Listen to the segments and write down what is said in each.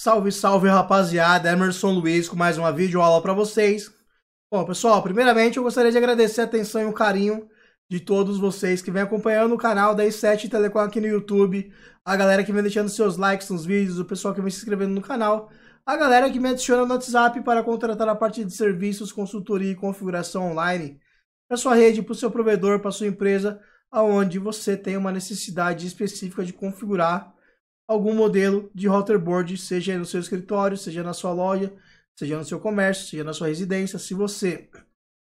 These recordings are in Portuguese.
Salve, salve rapaziada, Emerson Luiz com mais uma vídeo aula para vocês. Bom, pessoal, primeiramente eu gostaria de agradecer a atenção e o carinho de todos vocês que vem acompanhando o canal da i7 Telecom aqui no YouTube, a galera que vem deixando seus likes nos vídeos, o pessoal que vem se inscrevendo no canal, a galera que me adiciona no WhatsApp para contratar a parte de serviços, consultoria e configuração online para sua rede, para o seu provedor, para sua empresa, aonde você tem uma necessidade específica de configurar algum modelo de routerboard, seja no seu escritório, seja na sua loja, seja no seu comércio, seja na sua residência. Se você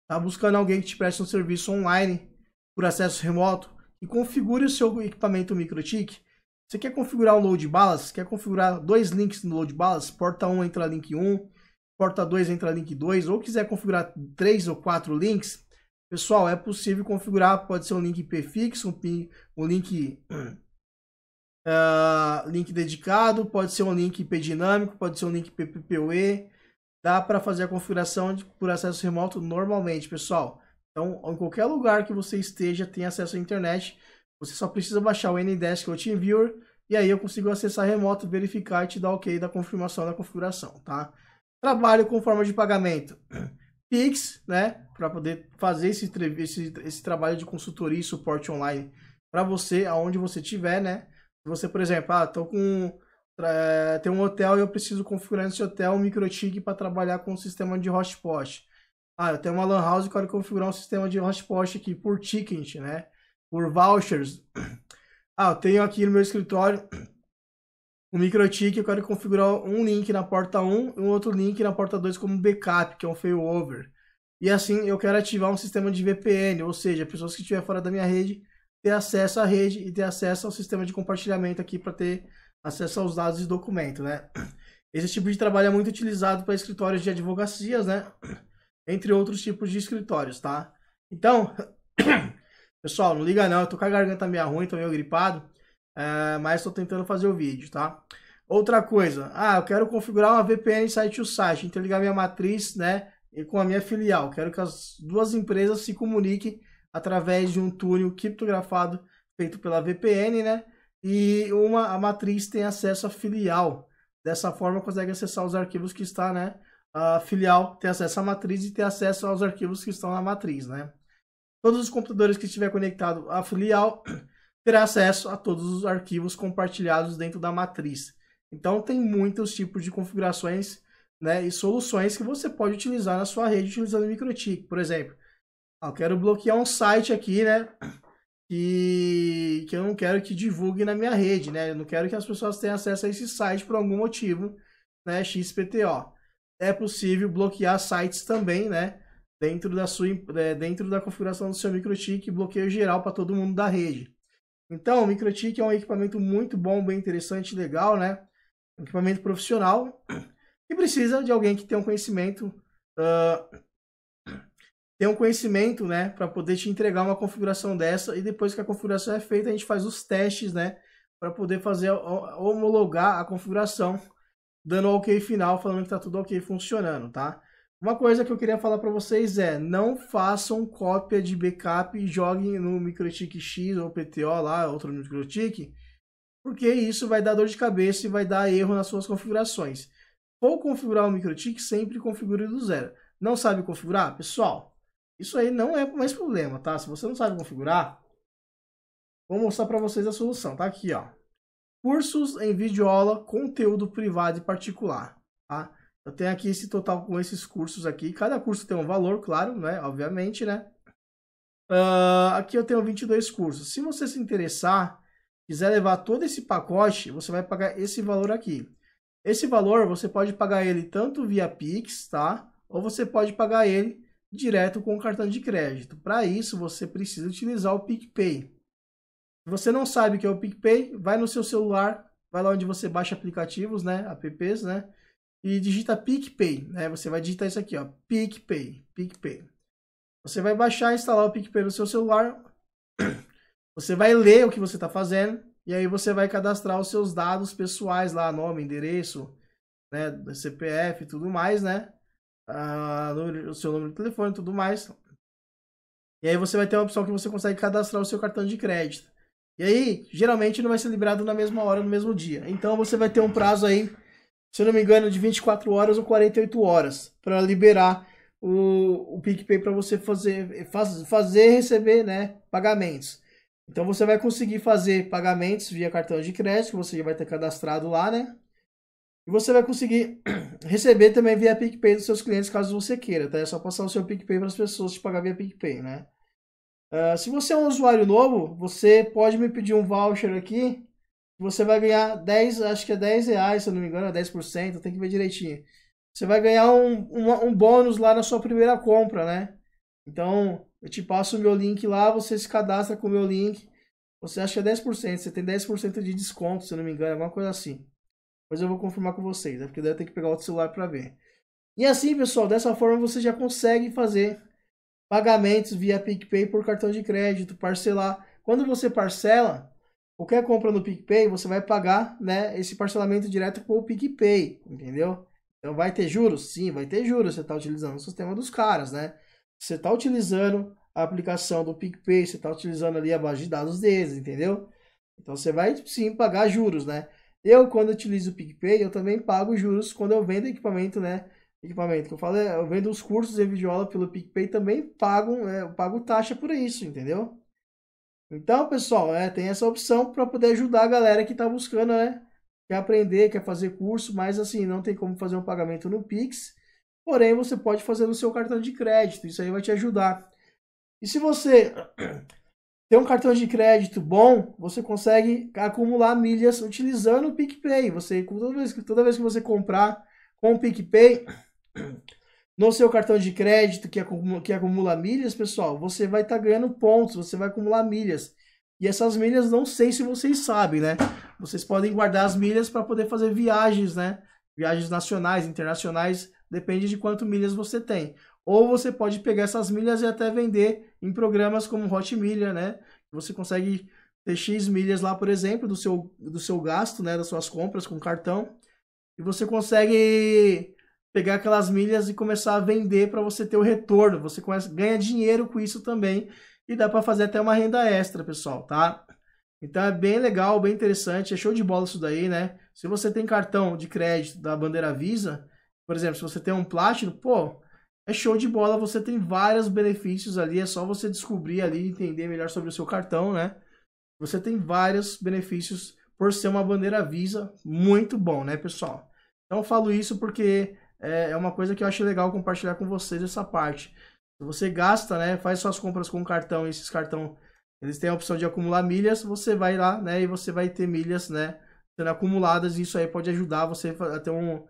está buscando alguém que te preste um serviço online por acesso remoto e configure o seu equipamento MikroTik, você quer configurar um load balance, quer configurar dois links no load balance, porta 1 entra link 1, porta 2 entra link 2, ou quiser configurar três ou quatro links, pessoal, é possível configurar, pode ser um link IP fixo, um, um link uh, link dedicado, pode ser um link IP dinâmico, pode ser um link PPPoE. Dá para fazer a configuração de, por acesso remoto normalmente, pessoal. Então, em qualquer lugar que você esteja, tem acesso à internet. Você só precisa baixar o Ndesk é ou TeamViewer e aí eu consigo acessar remoto, verificar e te dar ok da confirmação da configuração, tá? Trabalho com forma de pagamento. Pix, né? Para poder fazer esse, esse, esse trabalho de consultoria e suporte online para você, aonde você estiver, né? Você, por exemplo, ah, tô com é, tem um hotel e eu preciso configurar nesse hotel um microchip para trabalhar com o um sistema de hotspot. Ah, eu tenho uma lan house e quero configurar um sistema de hotspot aqui por ticket, né? Por vouchers. Ah, eu tenho aqui no meu escritório um microchip, eu quero configurar um link na porta 1 e um outro link na porta 2 como backup, que é um failover. E assim, eu quero ativar um sistema de VPN, ou seja, pessoas que estiver fora da minha rede ter acesso à rede e ter acesso ao sistema de compartilhamento aqui para ter acesso aos dados e documento, né? Esse tipo de trabalho é muito utilizado para escritórios de advocacias, né? Entre outros tipos de escritórios, tá? Então, pessoal, não liga não, eu tô com a garganta meio ruim, tô meio gripado, é, mas tô tentando fazer o vídeo, tá? Outra coisa, ah, eu quero configurar uma VPN site to site, interligar minha matriz, né? E com a minha filial, quero que as duas empresas se comuniquem através de um túnel criptografado feito pela VPN, né? E uma a matriz tem acesso à filial. Dessa forma consegue acessar os arquivos que está, né? A filial tem acesso à matriz e tem acesso aos arquivos que estão na matriz, né? Todos os computadores que estiver conectado à filial terá acesso a todos os arquivos compartilhados dentro da matriz. Então tem muitos tipos de configurações né, e soluções que você pode utilizar na sua rede utilizando o MikroTik. Por exemplo, eu quero bloquear um site aqui, né? Que, que eu não quero que divulgue na minha rede, né? Eu não quero que as pessoas tenham acesso a esse site por algum motivo, né? XPTO. É possível bloquear sites também, né? Dentro da, sua, é, dentro da configuração do seu microtik bloqueio geral para todo mundo da rede. Então, o microtik é um equipamento muito bom, bem interessante, legal, né? Um equipamento profissional e precisa de alguém que tenha um conhecimento uh, ter um conhecimento, né, para poder te entregar uma configuração dessa e depois que a configuração é feita, a gente faz os testes, né, para poder fazer homologar a configuração, dando OK final, falando que tá tudo OK funcionando, tá? Uma coisa que eu queria falar para vocês é: não façam cópia de backup e joguem no microtik X ou PTO lá, outro microtik porque isso vai dar dor de cabeça e vai dar erro nas suas configurações. Ou configurar o microtik sempre configure do zero. Não sabe configurar? Pessoal, isso aí não é mais problema, tá? Se você não sabe configurar, vou mostrar para vocês a solução. Tá aqui, ó. Cursos em videoaula, conteúdo privado e particular, tá? Eu tenho aqui esse total com esses cursos aqui. Cada curso tem um valor, claro, né? Obviamente, né? Uh, aqui eu tenho 22 cursos. Se você se interessar, quiser levar todo esse pacote, você vai pagar esse valor aqui. Esse valor você pode pagar ele tanto via Pix, tá? Ou você pode pagar ele direto com o cartão de crédito. Para isso, você precisa utilizar o PicPay. Se você não sabe o que é o PicPay, vai no seu celular, vai lá onde você baixa aplicativos, né, apps, né, e digita PicPay, né? Você vai digitar isso aqui, ó, PicPay, PicPay. Você vai baixar e instalar o PicPay no seu celular. Você vai ler o que você está fazendo e aí você vai cadastrar os seus dados pessoais lá, nome, endereço, né, CPF, tudo mais, né? a, ah, o seu número de telefone e tudo mais. E aí você vai ter uma opção que você consegue cadastrar o seu cartão de crédito. E aí, geralmente não vai ser liberado na mesma hora, no mesmo dia. Então você vai ter um prazo aí, se eu não me engano, de 24 horas ou 48 horas para liberar o, o PicPay para você fazer faz, fazer receber, né, pagamentos. Então você vai conseguir fazer pagamentos via cartão de crédito, que você já vai ter cadastrado lá, né? E você vai conseguir receber também via PicPay dos seus clientes, caso você queira, tá? É só passar o seu PicPay para as pessoas te pagar via PicPay, né? Uh, se você é um usuário novo, você pode me pedir um voucher aqui. Você vai ganhar 10, acho que é 10 reais, se eu não me engano, é 10%, tem que ver direitinho. Você vai ganhar um, um, um bônus lá na sua primeira compra, né? Então, eu te passo o meu link lá, você se cadastra com o meu link. Você acha que é 10%, você tem 10% de desconto, se eu não me engano, alguma coisa assim. Mas eu vou confirmar com vocês, né? porque deve eu tenho que pegar outro celular para ver. E assim, pessoal, dessa forma você já consegue fazer pagamentos via PicPay por cartão de crédito, parcelar. Quando você parcela, qualquer compra no PicPay, você vai pagar né, esse parcelamento direto com o PicPay, entendeu? Então vai ter juros? Sim, vai ter juros. Você está utilizando o sistema dos caras, né? Você está utilizando a aplicação do PicPay, você está utilizando ali a base de dados deles, entendeu? Então você vai sim pagar juros, né? Eu, quando utilizo o PicPay, eu também pago juros quando eu vendo equipamento, né? Equipamento que eu falo, é, eu vendo os cursos em videoaula pelo PicPay, também pago, é, eu pago taxa por isso, entendeu? Então, pessoal, é, tem essa opção para poder ajudar a galera que está buscando, né? Quer aprender, quer fazer curso, mas assim, não tem como fazer um pagamento no Pix. Porém, você pode fazer no seu cartão de crédito, isso aí vai te ajudar. E se você tem um cartão de crédito bom, você consegue acumular milhas utilizando o PicPay. Você, toda vez, toda vez que você comprar com o PicPay, no seu cartão de crédito que acumula, que acumula milhas, pessoal, você vai estar tá ganhando pontos, você vai acumular milhas. E essas milhas, não sei se vocês sabem, né? Vocês podem guardar as milhas para poder fazer viagens, né? Viagens nacionais, internacionais, depende de quanto milhas você tem. Ou você pode pegar essas milhas e até vender em programas como Hot Milha, né? Você consegue ter X milhas lá, por exemplo, do seu, do seu gasto, né? Das suas compras com cartão. E você consegue pegar aquelas milhas e começar a vender para você ter o retorno. Você ganha dinheiro com isso também e dá para fazer até uma renda extra, pessoal, tá? Então é bem legal, bem interessante, é show de bola isso daí, né? Se você tem cartão de crédito da bandeira Visa, por exemplo, se você tem um Platinum, pô, é show de bola, você tem vários benefícios ali, é só você descobrir ali, entender melhor sobre o seu cartão, né? Você tem vários benefícios por ser uma bandeira Visa, muito bom, né, pessoal? Então eu falo isso porque é, é uma coisa que eu acho legal compartilhar com vocês essa parte. Você gasta, né, faz suas compras com cartão, e esses cartão, eles têm a opção de acumular milhas, você vai lá, né, e você vai ter milhas, né, sendo acumuladas, e isso aí pode ajudar você a ter um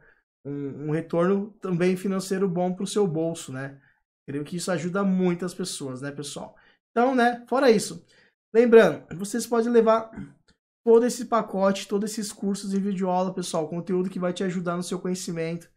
um, um retorno também financeiro bom para o seu bolso, né? Creio que isso ajuda muitas pessoas, né, pessoal? Então, né, fora isso, lembrando, vocês podem levar todo esse pacote, todos esses cursos e videoaula, pessoal, conteúdo que vai te ajudar no seu conhecimento,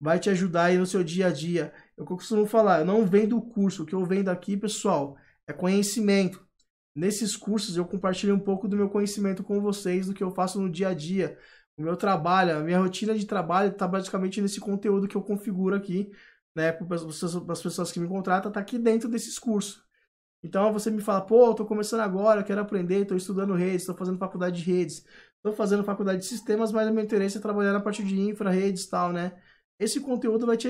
vai te ajudar aí no seu dia a dia. É eu costumo falar, eu não vendo curso, o que eu vendo aqui, pessoal, é conhecimento. Nesses cursos eu compartilho um pouco do meu conhecimento com vocês, do que eu faço no dia a dia, o meu trabalho, a minha rotina de trabalho está basicamente nesse conteúdo que eu configuro aqui, né, para as pessoas que me contratam, está aqui dentro desses cursos. Então você me fala, pô, estou começando agora, quero aprender, estou estudando redes, estou fazendo faculdade de redes, estou fazendo faculdade de sistemas, mas o meu interesse é trabalhar na parte de infra, redes e tal, né? Esse conteúdo vai te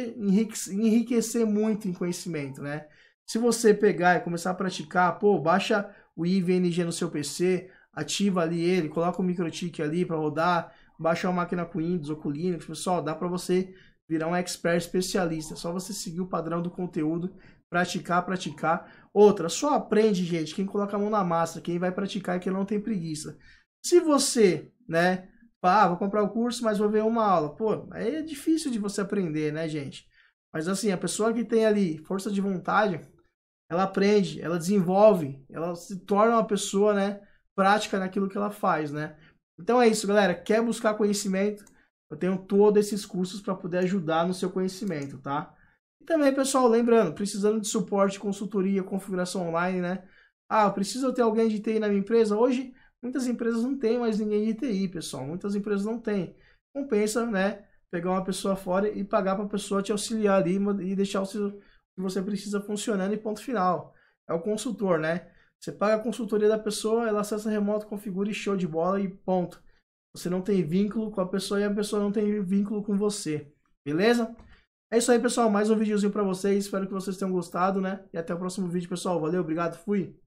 enriquecer muito em conhecimento, né? Se você pegar e começar a praticar, pô, baixa o IVNG no seu PC, ativa ali ele, coloca o microtik ali para rodar, baixar uma máquina com Windows ou com Linux, pessoal, dá para você virar um expert especialista. É só você seguir o padrão do conteúdo, praticar, praticar. Outra, só aprende, gente, quem coloca a mão na massa, quem vai praticar e quem não tem preguiça. Se você, né, ah, vou comprar o curso, mas vou ver uma aula. Pô, aí é difícil de você aprender, né, gente? Mas assim, a pessoa que tem ali força de vontade, ela aprende, ela desenvolve, ela se torna uma pessoa, né, prática naquilo que ela faz, né? Então é isso, galera. Quer buscar conhecimento? Eu tenho todos esses cursos para poder ajudar no seu conhecimento, tá? E também, pessoal, lembrando, precisando de suporte, consultoria, configuração online, né? Ah, preciso ter alguém de TI na minha empresa? Hoje, muitas empresas não têm mais ninguém de TI, pessoal. Muitas empresas não têm. Compensa, né? Pegar uma pessoa fora e pagar para a pessoa te auxiliar ali e deixar o seu, que você precisa funcionando e ponto final. É o consultor, né? Você paga a consultoria da pessoa, ela acessa remoto, configura e show de bola e ponto. Você não tem vínculo com a pessoa e a pessoa não tem vínculo com você. Beleza? É isso aí, pessoal. Mais um videozinho para vocês. Espero que vocês tenham gostado, né? E até o próximo vídeo, pessoal. Valeu, obrigado, fui!